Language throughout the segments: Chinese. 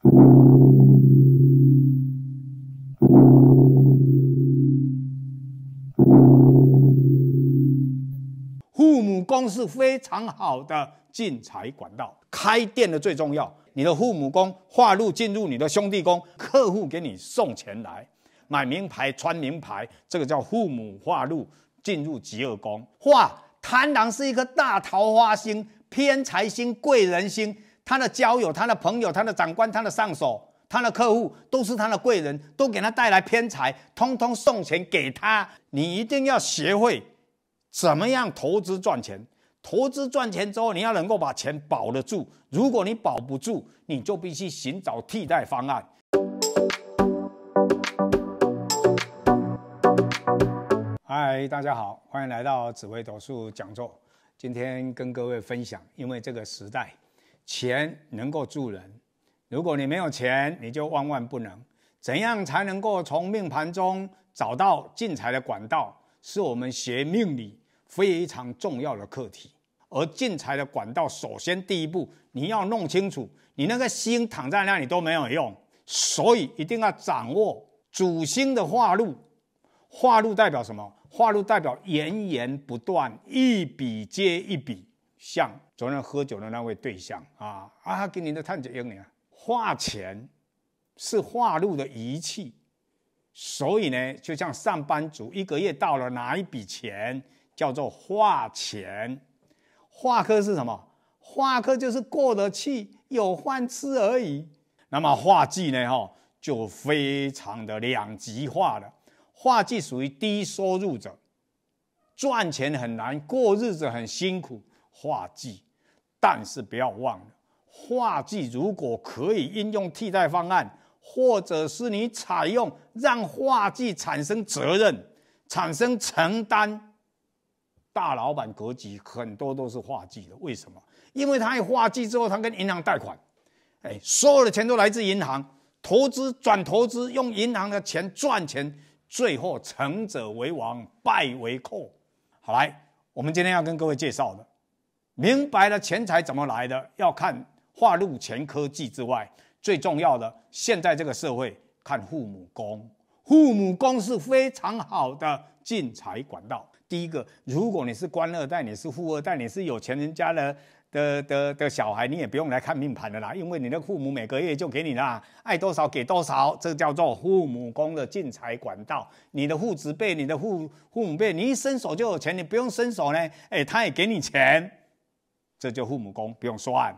父母宫是非常好的进财管道，开店的最重要，你的父母宫化禄进入你的兄弟宫，客户给你送钱来，买名牌穿名牌，这个叫父母化禄进入吉厄宫，化贪婪是一个大桃花星、偏财星、贵人星。他的交友、他的朋友、他的长官、他的上手、他的客户，都是他的贵人，都给他带来偏财，通通送钱给他。你一定要学会怎么样投资赚钱，投资赚钱之后，你要能够把钱保得住。如果你保不住，你就必须寻找替代方案。嗨，大家好，欢迎来到紫微斗数讲座。今天跟各位分享，因为这个时代。钱能够助人，如果你没有钱，你就万万不能。怎样才能够从命盘中找到进财的管道，是我们学命理非常重要的课题。而进财的管道，首先第一步，你要弄清楚你那个星躺在那里都没有用，所以一定要掌握主星的化禄。化禄代表什么？化禄代表源源不断，一笔接一笔。像昨天喝酒的那位对象啊啊，给您的探子英啊，化钱是化路的仪器，所以呢，就像上班族一个月到了拿一笔钱叫做化钱，化科是什么？化科就是过得去，有饭吃而已。那么化技呢？哈，就非常的两极化了。化技属于低收入者，赚钱很难，过日子很辛苦。化剂，但是不要忘了，化剂如果可以应用替代方案，或者是你采用让化剂产生责任、产生承担，大老板格局很多都是化剂的。为什么？因为他一化剂之后，他跟银行贷款，哎，所有的钱都来自银行，投资转投资，用银行的钱赚钱，最后成者为王，败为寇。好来，我们今天要跟各位介绍的。明白了钱财怎么来的，要看化入钱科技之外最重要的。现在这个社会看父母宫，父母宫是非常好的进财管道。第一个，如果你是官二代，你是富二代，你是有钱人家的的的的小孩，你也不用来看命盘的啦，因为你的父母每个月就给你啦，爱多少给多少，这叫做父母宫的进财管道。你的父子辈、你的父父母辈，你一伸手就有钱，你不用伸手呢，哎，他也给你钱。这就父母宫不用案。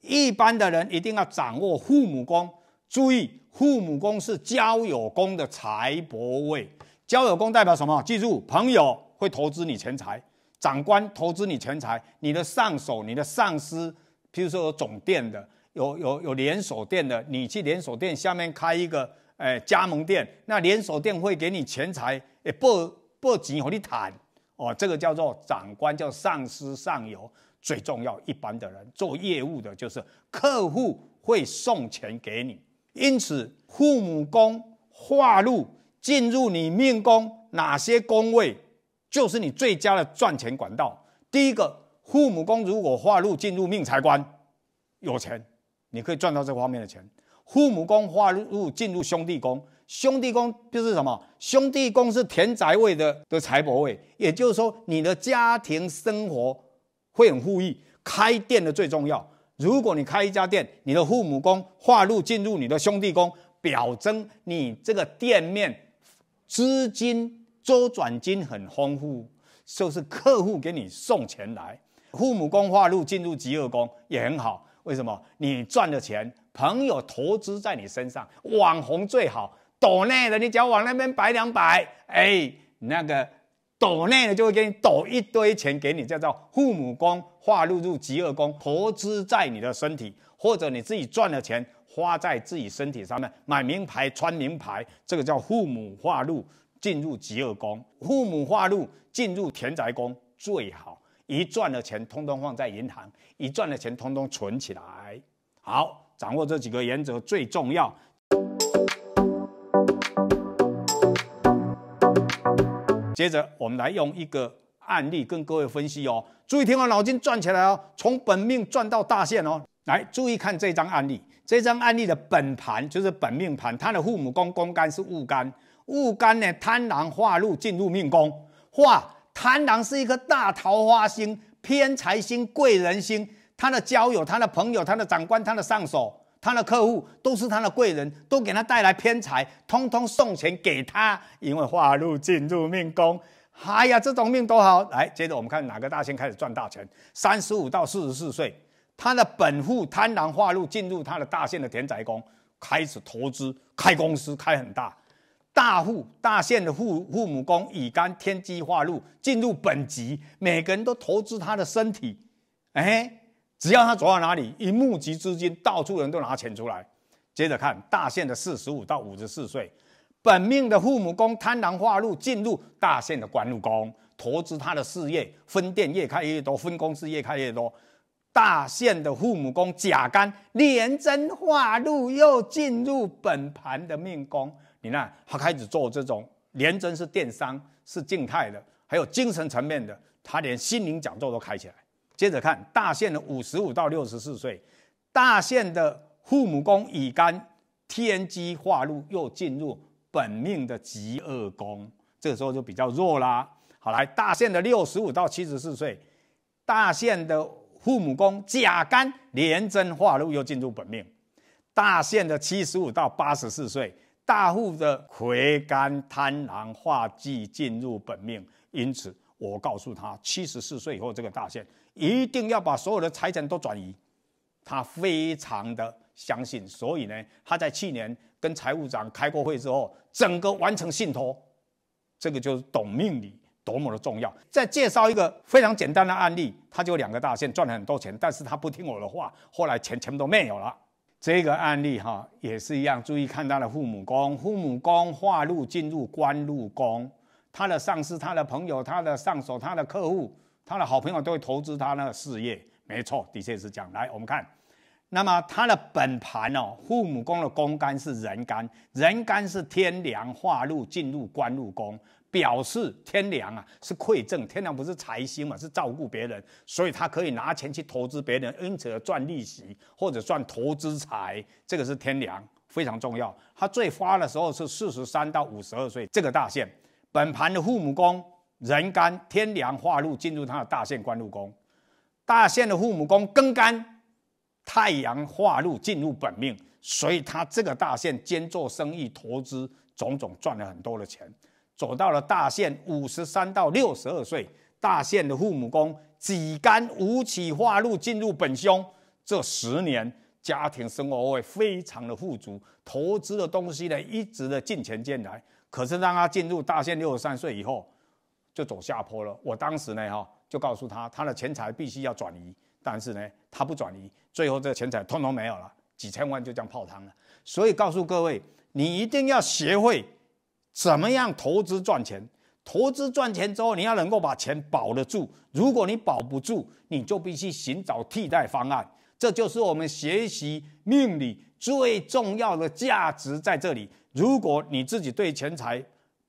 一般的人一定要掌握父母宫。注意，父母宫是交友宫的财帛位。交友宫代表什么？记住，朋友会投资你钱财，长官投资你钱财，你的上手，你的上司，譬如说有总店的，有有有连锁店的，你去连锁店下面开一个哎加盟店，那连锁店会给你钱财，哎，不不钱和你谈。哦，这个叫做长官，叫上司上游。最重要，一般的人做业务的就是客户会送钱给你，因此父母宫化入进入你命宫哪些宫位，就是你最佳的赚钱管道。第一个父母宫如果化入进入命财官，有钱，你可以赚到这方面的钱。父母宫化入进入兄弟宫，兄弟宫就是什么？兄弟宫是田宅位的的财帛位，也就是说你的家庭生活。会很富裕，开店的最重要。如果你开一家店，你的父母宫化入进入你的兄弟宫，表征你这个店面资金周转金很丰富，就是客户给你送钱来。父母宫化入进入吉二宫也很好，为什么？你赚的钱，朋友投资在你身上，网红最好，抖内的你只要往那边摆两摆，哎，那个。斗内呢就会给你斗一堆钱给你，叫做父母宫化入入极恶宫，投资在你的身体或者你自己赚的钱花在自己身体上面，买名牌穿名牌，这个叫父母化入进入极恶宫，父母化入进入田宅宫最好，一赚的钱通通放在银行，一赚的钱通通存起来，好掌握这几个原则最重要。接着，我们来用一个案例跟各位分析哦，注意，听我脑筋转起来哦，从本命转到大限哦，来，注意看这张案例，这张案例的本盘就是本命盘，他的父母宫宫干是戊干，戊干呢贪狼化禄进入命宫，化贪狼是一个大桃花星、偏财星、贵人星，他的交友、他的朋友、他的长官、他的上手。他的客户都是他的贵人，都给他带来偏财，通通送钱给他。因为化禄进入命宫，哎呀，这种命多好！来，接着我们看哪个大限开始赚大钱？三十五到四十四岁，他的本户贪婪化禄进入他的大限的田宅宫，开始投资开公司，开很大。大户大限的父父母宫乙肝天机化禄进入本级，每个人都投资他的身体，哎。只要他走到哪里，一募集资金，到处人都拿钱出来。接着看大限的四十五到五十四岁，本命的父母宫贪狼化禄进入大限的官禄宫，投资他的事业，分店越开越多，分公司越开越多。大限的父母宫甲干廉贞化禄又进入本盘的命宫，你看他开始做这种廉贞是电商，是静态的，还有精神层面的，他连心灵讲座都开起来。接着看大限的五十五到六十四岁，大限的父母宫乙肝天机化禄又进入本命的极恶宫，这个时候就比较弱啦。好来，大限的六十五到七十四岁，大限的父母宫甲干廉贞化禄又进入本命。大限的七十五到八十四岁，大户的魁干贪狼化忌进入本命，因此。我告诉他，七十四岁以后这个大限一定要把所有的财产都转移。他非常的相信，所以呢，他在去年跟财务长开过会之后，整个完成信托。这个就是懂命理多么的重要。再介绍一个非常简单的案例，他就两个大限赚了很多钱，但是他不听我的话，后来钱全部都没有了。这个案例哈也是一样，注意看他的父母宫，父母宫化入进入官禄宫。他的上司、他的朋友、他的上手、他的客户、他的好朋友都会投资他个事业。没错，的确是这样。来，我们看，那么他的本盘哦，父母宫的宫干是人干，人干是天梁化禄进入官禄宫，表示天梁啊是馈赠，天梁不是财星嘛，是照顾别人，所以他可以拿钱去投资别人，因此而赚利息或者赚投资财。这个是天梁非常重要。他最发的时候是四十三到五十二岁这个大限。本盘的父母宫人干天梁化禄进入他的大限官禄宫，大限的父母宫庚干太阳化禄进入本命，所以他这个大限兼做生意、投资种种赚了很多的钱，走到了大限五十三到六十二岁，大限的父母宫己干五起化禄进入本兄，这十年家庭生活会非常的富足，投资的东西呢一直的进钱进来。可是，当他进入大限六十三岁以后，就走下坡了。我当时呢，哈，就告诉他，他的钱财必须要转移。但是呢，他不转移，最后这钱财通通没有了，几千万就这样泡汤了。所以告诉各位，你一定要学会怎么样投资赚钱。投资赚钱之后，你要能够把钱保得住。如果你保不住，你就必须寻找替代方案。这就是我们学习命理。最重要的价值在这里。如果你自己对钱财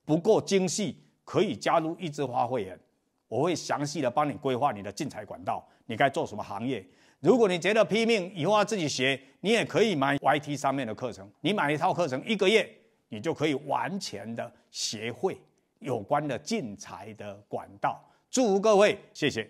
不够精细，可以加入一枝花会员，我会详细的帮你规划你的进财管道，你该做什么行业。如果你觉得拼命以后要自己学，你也可以买 Y T 上面的课程，你买一套课程一个月，你就可以完全的学会有关的进财的管道。祝各位，谢谢。